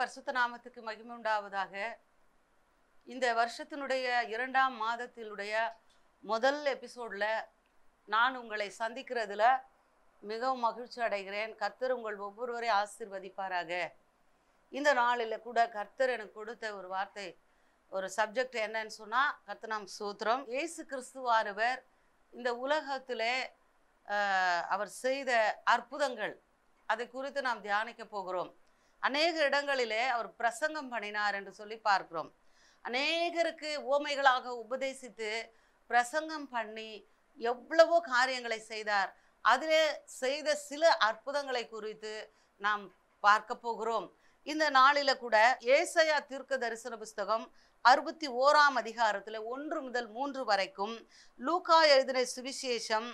பரிசுத்த நாமத்துக்கு மகிமை உண்டாவதாக இந்த வருஷத்தினுடைய இரண்டாம் மாதத்தினுடைய முதல் எபிசோடில் நான் உங்களை சந்திக்கிறதுல மிகவும் மகிழ்ச்சி அடைகிறேன் கர்த்தர் உங்கள் ஒவ்வொருவரையும் ஆசிர்வதிப்பாராக இந்த நாளில் கூட கர்த்தர் எனக்கு கொடுத்த ஒரு வார்த்தை ஒரு சப்ஜெக்ட் என்னன்னு சொன்னால் கர்த்தனாம் சூத்திரம் ஏசு கிறிஸ்துவானவர் இந்த உலகத்திலே அவர் செய்த அற்புதங்கள் அதை குறித்து நாம் தியானிக்க போகிறோம் அநேக இடங்களிலே அவர் பிரசங்கம் பண்ணினார் என்று சொல்லி பார்க்கிறோம் அநேகருக்கு ஓமைகளாக உபதேசித்து பிரசங்கம் பண்ணி எவ்வளவோ காரியங்களை செய்தார் அதிலே செய்த சில அற்புதங்களை குறித்து நாம் பார்க்க போகிறோம் இந்த நாளில கூட ஏசையா தீர்க்க தரிசன புஸ்தகம் அறுபத்தி ஓராம் அதிகாரத்தில் ஒன்று முதல் மூன்று வரைக்கும் லூகா எழுதின சுவிசேஷம்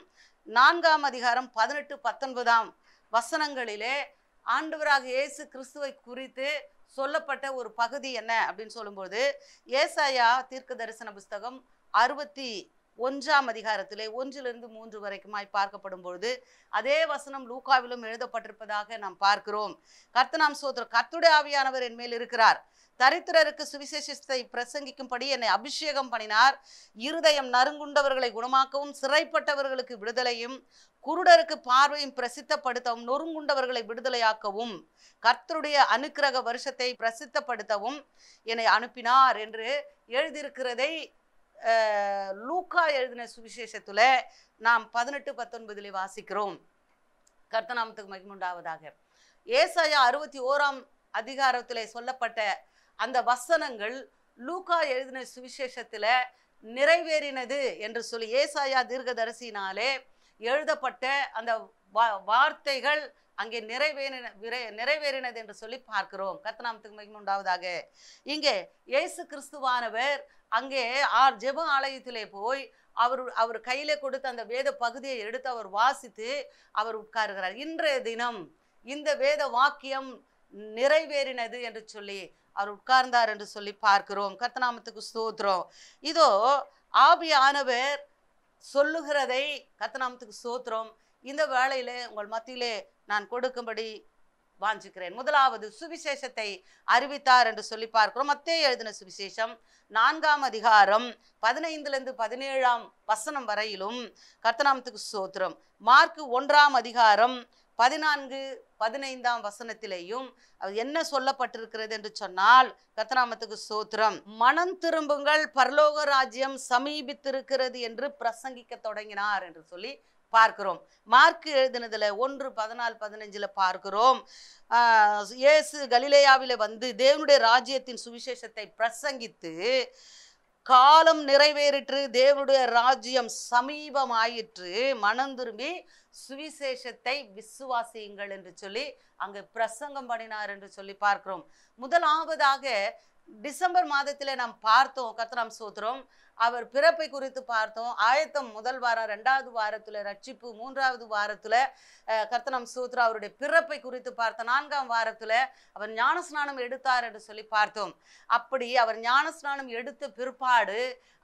நான்காம் அதிகாரம் பதினெட்டு பத்தொன்பதாம் வசனங்களிலே ஆண்டவராக இயேசு கிறிஸ்துவை குறித்து சொல்லப்பட்ட ஒரு பகுதி என்ன அப்படின்னு சொல்லும்போது ஏசாயா தீர்க்க தரிசன புஸ்தகம் அறுபத்தி ஒன்றாம் அதிகாரத்திலே ஒன்றிலிருந்து மூன்று வரைக்குமாய் பார்க்கப்படும் பொழுது அதே வசனம் லூக்காவிலும் எழுதப்பட்டிருப்பதாக நாம் பார்க்கிறோம் கர்த்தனாம் சோதர் கர்த்துடைய ஆவியானவர் என் மேல் இருக்கிறார் தரித்திரருக்கு சுவிசேஷத்தை பிரசங்கிக்கும்படி என்னை அபிஷேகம் பண்ணினார் இருதயம் நறுங்குண்டவர்களை குணமாக்கவும் சிறைப்பட்டவர்களுக்கு விடுதலையும் குருடருக்கு பார்வையும் பிரசித்தப்படுத்தவும் நொறுங்குண்டவர்களை விடுதலையாக்கவும் கர்த்தருடைய அனுக்கிரக வருஷத்தை பிரசித்தப்படுத்தவும் என்னை அனுப்பினார் என்று எழுதியிருக்கிறதை லூக்கா எழுதின சுவிசேஷத்தில் நாம் பதினெட்டு பத்தொன்பதிலே வாசிக்கிறோம் கர்த்தநாமத்துக்கு மகிமுண்டாவதாக ஏசாயா அறுபத்தி ஓராம் அதிகாரத்தில் சொல்லப்பட்ட அந்த வசனங்கள் லூக்கா எழுதின சுவிசேஷத்தில் நிறைவேறினது என்று சொல்லி ஏசாயா தீர்க்கதரிசினாலே எழுதப்பட்ட அந்த வார்த்தைகள் அங்கே நிறைவேறின நிறைவேறினது என்று சொல்லி பார்க்கிறோம் கத்தனாமத்துக்கு மிகவும் உண்டாவதாக இங்கே இயேசு கிறிஸ்துவானவர் அங்கே ஆர் ஜெப ஆலயத்திலே போய் அவர் அவர் கையில கொடுத்த அந்த வேத பகுதியை எடுத்து அவர் வாசித்து அவர் உட்காருகிறார் இன்றைய தினம் இந்த வேத வாக்கியம் நிறைவேறினது என்று சொல்லி அவர் உட்கார்ந்தார் என்று சொல்லி பார்க்கிறோம் கத்தனாமத்துக்கு ஸ்தோத்திரம் இதோ ஆபியானவர் சொல்லுகிறதை கத்தநாமத்துக்கு சோத்திரம் இந்த வேளையில உங்கள் மத்தியிலே நான் கொடுக்கும்படி வாஞ்சிக்கிறேன் முதலாவது சுவிசேஷத்தை அறிவித்தார் என்று சொல்லி பார்க்கிறோம் மத்தே எழுதின சுவிசேஷம் நான்காம் அதிகாரம் பதினைந்துலேருந்து பதினேழாம் வசனம் வரையிலும் கர்த்தநாமத்துக்கு சோத்திரம் மார்க்கு ஒன்றாம் அதிகாரம் பதினான்கு பதினைந்தாம் வசனத்திலேயும் என்ன சொல்லப்பட்டிருக்கிறது என்று சொன்னால் கத்தராமத்துக்கு சோத்திரம் மனம் திரும்புங்கள் பரலோக ராஜ்யம் சமீபித்திருக்கிறது என்று பிரசங்கிக்க தொடங்கினார் என்று சொல்லி பார்க்கிறோம் மார்க் எழுதினதுல ஒன்று பதினாலு பதினஞ்சுல பார்க்கிறோம் இயேசு கலிலேயாவில வந்து தேவனுடைய ராஜ்யத்தின் சுவிசேஷத்தை பிரசங்கித்து காலம் நிறைவேறிற்று தேவனுடைய ராஜ்யம் சமீபம் ஆயிற்று மனம் திரும்பி சுவிசேஷத்தை விசுவாசியுங்கள் என்று சொல்லி அங்கு பிரசங்கம் பண்ணினார் என்று சொல்லி பார்க்கிறோம் முதலாவதாக டிசம்பர் மாதத்தில் நாம் பார்த்தோம் கத்ராம் சூத்திரம் அவர் பிறப்பை குறித்து பார்த்தோம் ஆயத்தம் முதல் வாரம் ரெண்டாவது வாரத்தில் ரட்சிப்பு மூன்றாவது வாரத்தில் கர்த்தனம் சூத்ரா அவருடைய பிறப்பை குறித்து பார்த்த நான்காம் வாரத்தில் அவர் ஞானஸ்நானம் எடுத்தார் என்று சொல்லி பார்த்தோம் அப்படி அவர் ஞானஸ்நானம் எடுத்த பிற்பாடு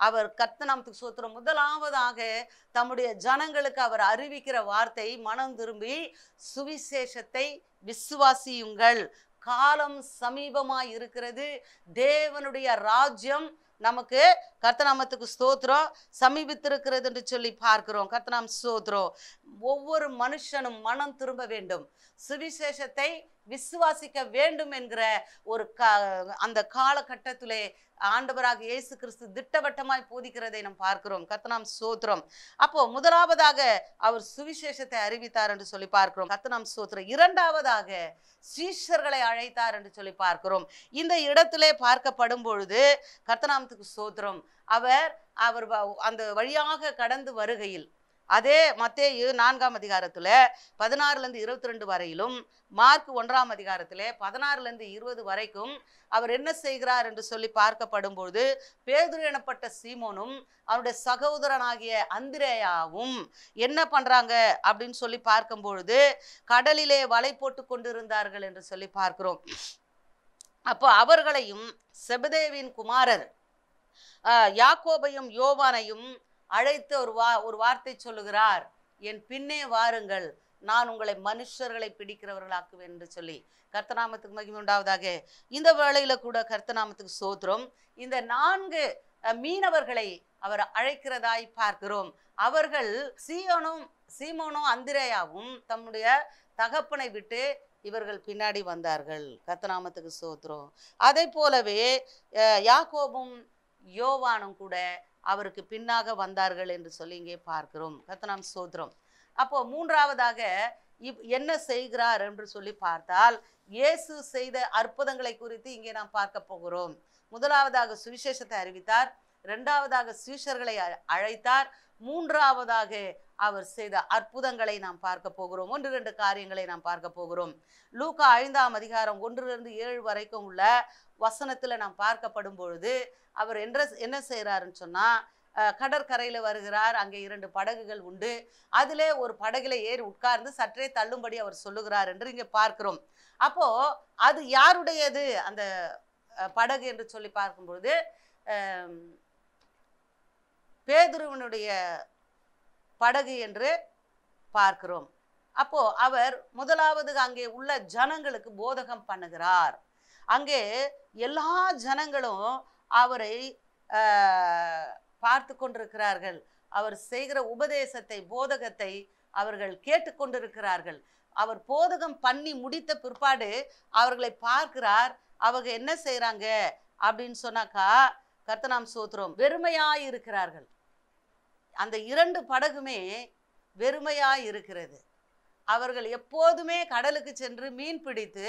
அவர் கர்த்தனம் சூத்திரம் முதலாவதாக தம்முடைய ஜனங்களுக்கு அவர் அறிவிக்கிற வார்த்தை மனம் திரும்பி சுவிசேஷத்தை விசுவாசியுங்கள் காலம் சமீபமாய் இருக்கிறது தேவனுடைய ராஜ்யம் நமக்கு கர்த்தநாமத்துக்கு ஸ்தோத்திரம் சமீபித்திருக்கிறது என்று சொல்லி பார்க்கிறோம் கர்த்தநாம் ஸ்தோத்திரம் ஒவ்வொரு மனுஷனும் மனம் திரும்ப வேண்டும் சுவிசேஷத்தை விசுவாசிக்க வேண்டும் என்கிற ஒரு க அந்த காலகட்டத்திலே ஆண்டவராக இயேசு கிறிஸ்து திட்டவட்டமாய் போதிக்கிறதை நாம் பார்க்கிறோம் கத்தனாம் சோத்திரம் அப்போ முதலாவதாக அவர் சுவிசேஷத்தை அறிவித்தார் என்று சொல்லி பார்க்கிறோம் கத்தனாம் சோத்திரம் இரண்டாவதாக சீஷர்களை அழைத்தார் என்று சொல்லி பார்க்கிறோம் இந்த இடத்திலே பார்க்கப்படும் பொழுது கத்தனாம் நாமத்துக்கு சோத்திரம் அவர் அவர் அந்த வழியாக கடந்து வருகையில் அதே மத்தேயு நான்காம் அதிகாரத்தில் பதினாறுலேருந்து இருபத்தி ரெண்டு வரையிலும் மார்க் ஒன்றாம் அதிகாரத்தில் பதினாறுலேருந்து இருபது வரைக்கும் அவர் என்ன செய்கிறார் என்று சொல்லி பார்க்கப்படும் பொழுது பேதுரு எனப்பட்ட சீமோனும் அவருடைய சகோதரனாகிய அந்திரேயாவும் என்ன பண்ணுறாங்க அப்படின்னு சொல்லி பார்க்கும் பொழுது கடலிலே வலை போட்டு கொண்டிருந்தார்கள் என்று சொல்லி பார்க்கிறோம் அப்போ அவர்களையும் செபதேவின் குமாரர் யாக்கோபையும் யோவானையும் அழைத்து ஒரு வா ஒரு வார்த்தை சொல்லுகிறார் என் பின்னே வாருங்கள் நான் உங்களை மனுஷர்களை பிடிக்கிறவர்களாக்குவேன் என்று சொல்லி கர்த்தநாமத்துக்கு மகிமை உண்டாவதாக இந்த வேளையில கூட கர்த்தநாமத்துக்கு சோத்திரம் இந்த நான்கு மீனவர்களை அவர் அழைக்கிறதாய் பார்க்கிறோம் அவர்கள் சீயோனும் சீமோனும் அந்திரேயாவும் தம்முடைய தகப்பனை விட்டு இவர்கள் பின்னாடி வந்தார்கள் கத்தநாமத்துக்கு சோத்திரம் அதே போலவே யாக்கோபும் யோவானும் கூட அவருக்கு பின்னாக வந்தார்கள் என்று சொல்லி இங்கே பார்க்கிறோம் கத்தனாம் சோத்ரம் அப்போ மூன்றாவதாக இவ் என்ன செய்கிறார் என்று சொல்லி பார்த்தால் இயேசு செய்த அற்புதங்களை குறித்து இங்கே நாம் பார்க்க போகிறோம் முதலாவதாக சுவிசேஷத்தை அறிவித்தார் ரெண்டாவதாக சீஷர்களை அழைத்தார் மூன்றாவதாக அவர் செய்த அற்புதங்களை நாம் பார்க்க போகிறோம் ஒன்று ரெண்டு காரியங்களை நாம் பார்க்க போகிறோம் லூக்கா ஐந்தாம் அதிகாரம் ஒன்றிலிருந்து ஏழு வரைக்கும் உள்ள வசனத்தில் நாம் பார்க்கப்படும் பொழுது அவர் என்ன என்ன செய்கிறாருன்னு சொன்னால் கடற்கரையில் வருகிறார் அங்கே இரண்டு படகுகள் உண்டு அதிலே ஒரு படகுல ஏறி உட்கார்ந்து சற்றே தள்ளும்படி அவர் சொல்லுகிறார் என்று இங்கே பார்க்கிறோம் அப்போது அது யாருடையது அந்த படகு என்று சொல்லி பார்க்கும்பொழுது பேதுருவனுடைய படகு என்று பார்க்கிறோம் அப்போ அவர் முதலாவது அங்கே உள்ள ஜனங்களுக்கு போதகம் பண்ணுகிறார் அங்கே எல்லா ஜனங்களும் அவரை பார்த்து கொண்டிருக்கிறார்கள் அவர் செய்கிற உபதேசத்தை போதகத்தை அவர்கள் கேட்டுக்கொண்டிருக்கிறார்கள் அவர் போதகம் பண்ணி முடித்த பிற்பாடு அவர்களை பார்க்கிறார் அவங்க என்ன செய்கிறாங்க அப்படின்னு சொன்னாக்கா கர்த்தனாம் சோத்திரம் வெறுமையாக இருக்கிறார்கள் அந்த இரண்டு படகுமே வெறுமையா இருக்கிறது அவர்கள் எப்போதுமே கடலுக்கு சென்று மீன் பிடித்து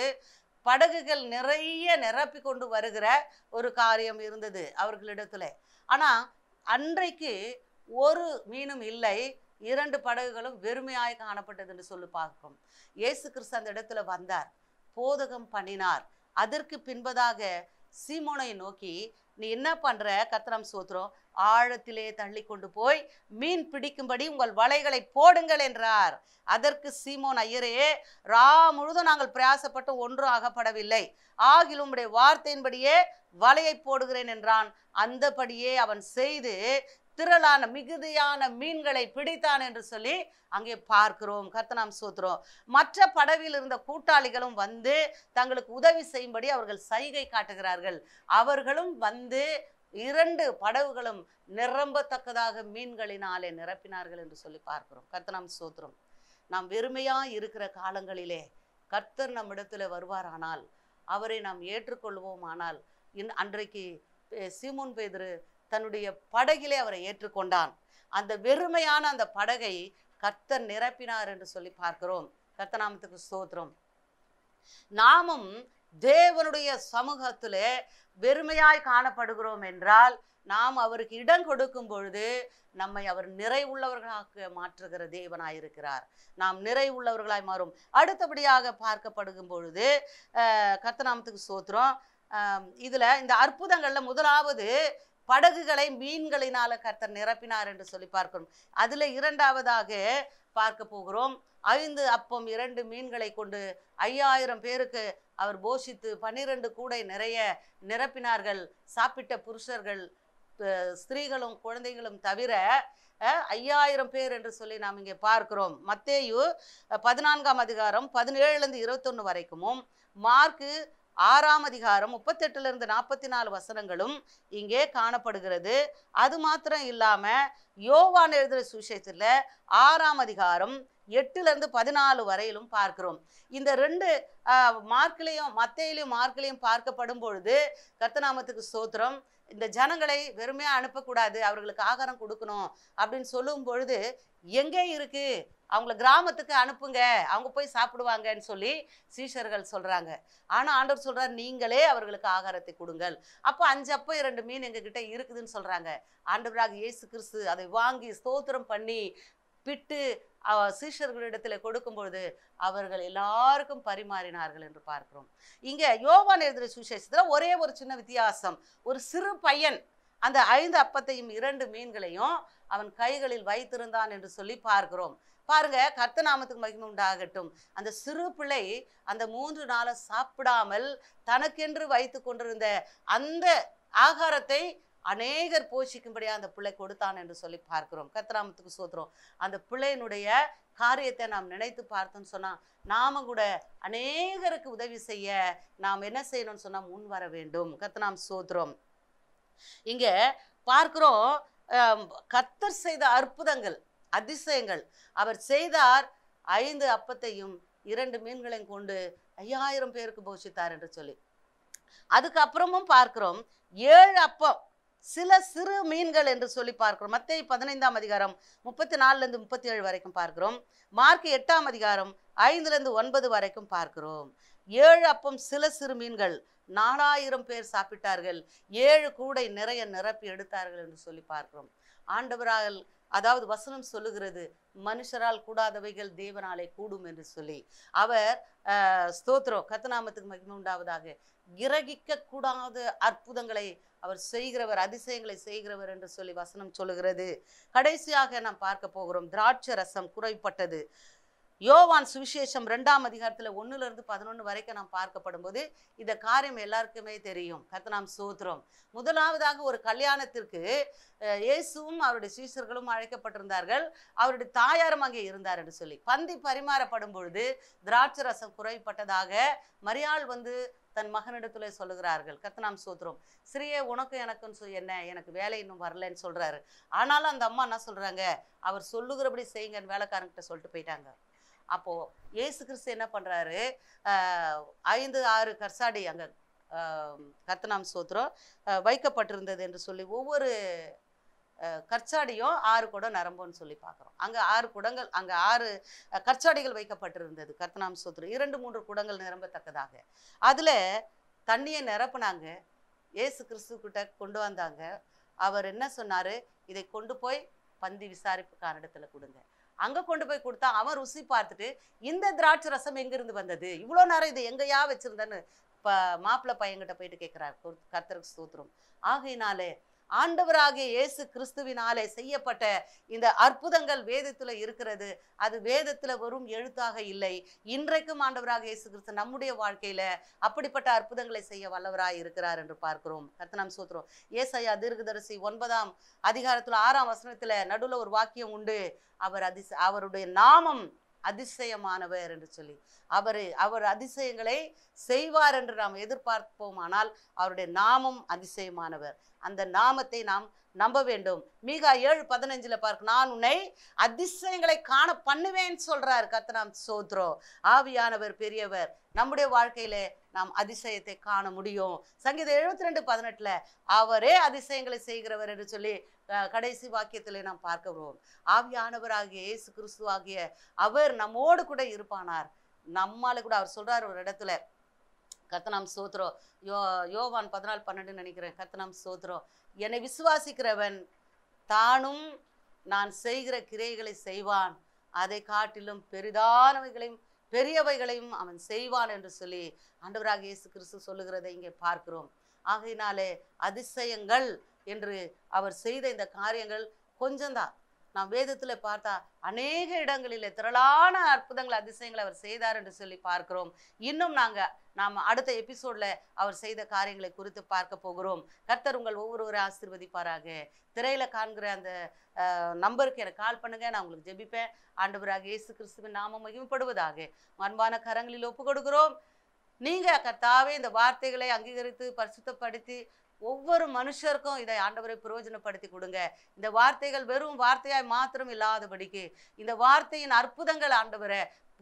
படகுகள் நிறைய நிரப்பி கொண்டு வருகிற ஒரு காரியம் இருந்தது அவர்களிடத்துல ஆனால் அன்றைக்கு ஒரு மீனும் இல்லை இரண்டு படகுகளும் வெறுமையாய் காணப்பட்டது என்று சொல்லி பார்க்கும் இயேசு கிறிஸ்து அந்த இடத்துல வந்தார் போதகம் பண்ணினார் அதற்கு பின்பதாக சீமோனை நோக்கி நீ என்ன பண்ற கத்திரம் சோத்திரம் ஆழத்திலே தள்ளி கொண்டு போய் மீன் பிடிக்கும்படி உங்கள் வலைகளை போடுங்கள் என்றார் அதற்கு சீமோன் ஐயரே ரா முழுதும் நாங்கள் பிரயாசப்பட்டு ஒன்றும் ஆகப்படவில்லை ஆகிலும் உடைய வார்த்தையின்படியே வலையை போடுகிறேன் என்றான் அந்தபடியே அவன் செய்து திரளான மிகுதியான மீன்களை பிடித்தான் என்று சொல்லி அங்கே பார்க்கிறோம் கர்த்தனாம் சூத்திரம் மற்ற படவில் இருந்த கூட்டாளிகளும் வந்து தங்களுக்கு உதவி செய்யும்படி அவர்கள் சைகை காட்டுகிறார்கள் அவர்களும் வந்து இரண்டு படவுகளும் நிரம்பத்தக்கதாக மீன்களினாலே நிரப்பினார்கள் என்று சொல்லி பார்க்கிறோம் கர்த்தனாம் சூத்திரம் நாம் வெறுமையாக இருக்கிற காலங்களிலே கர்த்தர் நம்மிடத்தில் வருவாரானால் அவரை நாம் ஏற்றுக்கொள்வோம் ஆனால் இன் அன்றைக்கு சீமோன் பேதிரு தன்னுடைய படகிலே அவரை ஏற்றுக்கொண்டான் அந்த வெறுமையான அந்த படகை கர்த்தர் நிரப்பினார் என்று சொல்லி பார்க்கிறோம் கர்த்தநாமத்துக்கு ஸ்தோத்திரம் நாமும் தேவனுடைய சமூகத்திலே வெறுமையாய் காணப்படுகிறோம் என்றால் நாம் அவருக்கு இடம் கொடுக்கும் பொழுது நம்மை அவர் நிறைவுள்ளவர்களாக மாற்றுகிற தேவனாயிருக்கிறார் நாம் நிறைவுள்ளவர்களாய் மாறும் அடுத்தபடியாக பார்க்கப்படும் பொழுது கர்த்தநாமத்துக்கு சோத்திரம் இதில் இந்த அற்புதங்களில் முதலாவது படகுகளை மீன்களினால கர்த்தர் நிரப்பினார் என்று சொல்லி பார்க்கணும் அதில் இரண்டாவதாக பார்க்க போகிறோம் ஐந்து அப்பம் இரண்டு மீன்களை கொண்டு ஐயாயிரம் பேருக்கு அவர் போஷித்து பன்னிரண்டு கூடை நிறைய நிரப்பினார்கள் சாப்பிட்ட புருஷர்கள் ஸ்திரீகளும் குழந்தைகளும் தவிர ஐயாயிரம் பேர் என்று சொல்லி நாம் இங்கே பார்க்கிறோம் மத்தேயு பதினான்காம் அதிகாரம் பதினேழுலேருந்து இருபத்தொன்று வரைக்கும் மார்க்கு ஆறாம் அதிகாரம் இருந்து நாற்பத்தி நாலு வசனங்களும் இங்கே காணப்படுகிறது அது மாத்திரம் இல்லாம யோவான் எழுதுற சுவிசேஷத்தில் ஆறாம் அதிகாரம் எட்டுல இருந்து பதினாலு வரையிலும் பார்க்கிறோம் இந்த ரெண்டு மார்க்கிலையும் மத்தையிலையும் மார்க்கிலையும் பார்க்கப்படும் பொழுது கர்த்தநாமத்துக்கு சோத்திரம் இந்த ஜனங்களை வெறுமையாக அனுப்பக்கூடாது அவர்களுக்கு ஆகாரம் கொடுக்கணும் அப்படின்னு சொல்லும் பொழுது எங்கே இருக்குது அவங்கள கிராமத்துக்கு அனுப்புங்க அவங்க போய் சாப்பிடுவாங்கன்னு சொல்லி சீஷர்கள் சொல்கிறாங்க ஆனால் ஆண்டவர் சொல்கிறார் நீங்களே அவர்களுக்கு ஆகாரத்தை கொடுங்கள் அப்போ அஞ்சு அப்போ இரண்டு மீன் எங்ககிட்ட இருக்குதுன்னு சொல்கிறாங்க ஆண்டவராக இயேசு கிறிஸ்து அதை வாங்கி ஸ்தோத்திரம் பண்ணி பிட்டு சீஷர்களிடத்தில் கொடுக்கும்பொழுது அவர்கள் எல்லாருக்கும் பரிமாறினார்கள் என்று பார்க்கிறோம் இங்கே யோவான் எழுதுகிற சுசேஷத்தில் ஒரே ஒரு சின்ன வித்தியாசம் ஒரு சிறு பையன் அந்த ஐந்து அப்பத்தையும் இரண்டு மீன்களையும் அவன் கைகளில் வைத்திருந்தான் என்று சொல்லி பார்க்கிறோம் பாருங்க கர்த்த நாமத்துக்கு மகிமை உண்டாகட்டும் அந்த சிறு பிள்ளை அந்த மூன்று நாளை சாப்பிடாமல் தனக்கென்று வைத்து கொண்டிருந்த அந்த ஆகாரத்தை அநேகர் போஷிக்கும்படியாக அந்த பிள்ளை கொடுத்தான் என்று சொல்லி பார்க்கிறோம் கத்திராமத்துக்கு சோத்துறோம் அந்த பிள்ளையினுடைய காரியத்தை நாம் நினைத்து பார்த்தோம்னு சொன்னால் நாம கூட அநேகருக்கு உதவி செய்ய நாம் என்ன செய்யணும்னு சொன்னால் முன் வர வேண்டும் கத்த சோத்துறோம் இங்கே பார்க்குறோம் கத்தர் செய்த அற்புதங்கள் அதிசயங்கள் அவர் செய்தார் ஐந்து அப்பத்தையும் இரண்டு மீன்களையும் கொண்டு ஐயாயிரம் பேருக்கு போஷித்தார் என்று சொல்லி அதுக்கப்புறமும் பார்க்கிறோம் ஏழு அப்பம் சில சிறு மீன்கள் என்று சொல்லி பார்க்கிறோம் மத்திய பதினைந்தாம் அதிகாரம் முப்பத்தி நாலுலேருந்து முப்பத்தி ஏழு வரைக்கும் பார்க்கிறோம் மார்க் எட்டாம் அதிகாரம் ஐந்துலேருந்து ஒன்பது வரைக்கும் பார்க்கிறோம் ஏழு அப்பம் சில சிறு மீன்கள் நாலாயிரம் பேர் சாப்பிட்டார்கள் ஏழு கூடை நிறைய நிரப்பி எடுத்தார்கள் என்று சொல்லி பார்க்கிறோம் ஆண்டவராக அதாவது வசனம் சொல்லுகிறது மனுஷரால் கூடாதவைகள் தேவனாலே கூடும் என்று சொல்லி அவர் ஸ்தோத்ரோ கத்தநாமத்துக்கு மகிமை உண்டாவதாக கிரகிக்க கூடாத அற்புதங்களை அவர் செய்கிறவர் அதிசயங்களை செய்கிறவர் என்று சொல்லி வசனம் சொல்லுகிறது கடைசியாக நாம் பார்க்க போகிறோம் திராட்ச ரசம் குறைப்பட்டது யோவான் சுவிசேஷம் ரெண்டாம் அதிகாரத்தில் ஒன்றுலேருந்து பதினொன்று வரைக்கும் நாம் பார்க்கப்படும் போது இந்த காரியம் எல்லாருக்குமே தெரியும் கத்தனாம் சூத்திரம் முதலாவதாக ஒரு கல்யாணத்திற்கு இயேசுவும் அவருடைய சீசர்களும் அழைக்கப்பட்டிருந்தார்கள் அவருடைய தாயாரும் அங்கே இருந்தார் என்று சொல்லி பந்தி பரிமாறப்படும் பொழுது திராட்சை ரசம் குறைப்பட்டதாக மரியாள் வந்து தன் மகனிடத்துல சொல்லுகிறார்கள் கத்தனாம் சூத்திரம் சிறிய உனக்கு எனக்குன்னு சொல்லி என்ன எனக்கு வேலை இன்னும் வரலன்னு சொல்கிறாரு ஆனாலும் அந்த அம்மா என்ன சொல்கிறாங்க அவர் சொல்லுகிறபடி செய்யுங்கன்னு வேலைக்காரங்கிட்ட சொல்லிட்டு போயிட்டாங்க அப்போது ஏசு கிறிஸ்து என்ன பண்ணுறாரு ஐந்து ஆறு கர்சாடி அங்கே கர்த்தநாம் சோத்திரம் வைக்கப்பட்டிருந்தது என்று சொல்லி ஒவ்வொரு கற்சாடியும் ஆறு குடம் நரம்புன்னு சொல்லி பார்க்குறோம் அங்கே ஆறு குடங்கள் அங்கே ஆறு கற்சாடிகள் வைக்கப்பட்டிருந்தது கர்த்தநாம் சோத்திரம் இரண்டு மூன்று குடங்கள் நிரம்பத்தக்கதாக அதில் தண்ணியை நிரப்புனாங்க ஏசு கிறிஸ்துக்கிட்ட கொண்டு வந்தாங்க அவர் என்ன சொன்னார் இதை கொண்டு போய் பந்தி விசாரிப்புக்கான இடத்துல கொடுங்க அங்கே கொண்டு போய் கொடுத்தா அவன் ருசி பார்த்துட்டு இந்த திராட்சை ரசம் எங்கேருந்து வந்தது இவ்வளோ நேரம் இது எங்கேயா வச்சுருந்தேன்னு இப்போ மாப்பிள்ளை பையன்கிட்ட போயிட்டு கேட்குறாரு கர்த்தருக்கு ஸ்தோத்திரம் ஆகையினாலே ஆண்டவராகிய இயேசு கிறிஸ்துவினாலே செய்யப்பட்ட இந்த அற்புதங்கள் வேதத்தில் இருக்கிறது அது வேதத்தில் வரும் எழுத்தாக இல்லை இன்றைக்கும் ஆண்டவராக இயேசு கிறிஸ்து நம்முடைய வாழ்க்கையில் அப்படிப்பட்ட அற்புதங்களை செய்ய வல்லவராக இருக்கிறார் என்று பார்க்கிறோம் கர்த்தனாம் சூத்திரம் ஏசையா தீர்க்கதரிசி ஒன்பதாம் அதிகாரத்தில் ஆறாம் வசனத்தில் நடுவில் ஒரு வாக்கியம் உண்டு அவர் அதி அவருடைய நாமம் அதிசயமானவர் என்று சொல்லி அவர் அவர் அதிசயங்களை செய்வார் என்று நாம் எதிர்பார்ப்போமானால் அவருடைய நாமம் அதிசயமானவர் அந்த நாமத்தை நாம் நம்ப வேண்டும் மீகா ஏழு பதினஞ்சில் பார்க்க நான் உன்னை அதிசயங்களை காண பண்ணுவேன்னு சொல்கிறார் கத்தனாம் சோத்ரோ ஆவியானவர் பெரியவர் நம்முடைய வாழ்க்கையில நாம் அதிசயத்தை காண முடியும் சங்கீதம் எழுபத்தி ரெண்டு பதினெட்டில் அவரே அதிசயங்களை செய்கிறவர் என்று சொல்லி கடைசி வாக்கியத்திலே நாம் பார்க்கிறோம் ஆவியானவராகிய இயேசு கிறிஸ்துவாகிய அவர் நம்மோடு கூட இருப்பானார் நம்மால கூட அவர் சொல்றார் ஒரு இடத்துல கத்தனாம் சோத்ரோ யோ யோவான் பதினாலு பன்னெண்டுன்னு நினைக்கிறேன் கத்தனாம் சோத்ரோ என்னை விசுவாசிக்கிறவன் தானும் நான் செய்கிற கிரைகளை செய்வான் அதை காட்டிலும் பெரிதானவைகளையும் பெரியவைகளையும் அவன் செய்வான் என்று சொல்லி ஆண்டவராக இயேசு கிறிஸ்து சொல்லுகிறதை இங்கே பார்க்கிறோம் ஆகையினாலே அதிசயங்கள் என்று அவர் செய்த இந்த காரியங்கள் கொஞ்சம்தான் நாம் வேதத்தில் பார்த்தா அநேக இடங்களில் திரளான அற்புதங்கள் அதிசயங்களை அவர் செய்தார் என்று சொல்லி பார்க்கிறோம் இன்னும் நாங்கள் நாம் அடுத்த எபிசோடில் அவர் செய்த காரியங்களை குறித்து பார்க்க போகிறோம் கர்த்தர் உங்கள் ஒவ்வொருவரும் ஆசீர்வதிப்பாராக திரையில் காண்கிற அந்த நம்பருக்கு எனக்கு கால் பண்ணுங்கள் நான் உங்களுக்கு ஜெபிப்பேன் ஆண்டவராக இயேசு கிறிஸ்துவின் நாம மகிமைப்படுவதாக அன்பான கரங்களில் ஒப்புக்கொடுக்கிறோம் கொடுக்கிறோம் நீங்கள் கர்த்தாவே இந்த வார்த்தைகளை அங்கீகரித்து பரிசுத்தப்படுத்தி ஒவ்வொரு மனுஷருக்கும் இதை ஆண்டவரை பிரயோஜனப்படுத்தி கொடுங்க இந்த வார்த்தைகள் வெறும் வார்த்தையாய் மாத்திரம் இல்லாதபடிக்கு இந்த வார்த்தையின் அற்புதங்கள் ஆண்டவரை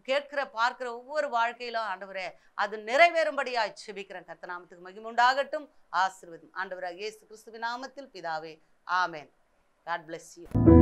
கேட்கிற பார்க்கிற ஒவ்வொரு வாழ்க்கையிலும் ஆண்டவரே அது நிறைவேறும்படியா செபிக்கிறேன் கர்த்தநாமத்துக்கு மகிமுண்டாகட்டும் ஆசிர்வதும் ஆண்டவராக இயேசு கிறிஸ்துவின் நாமத்தில் பிதாவே ஆமேன் காட் பிளஸ் யூ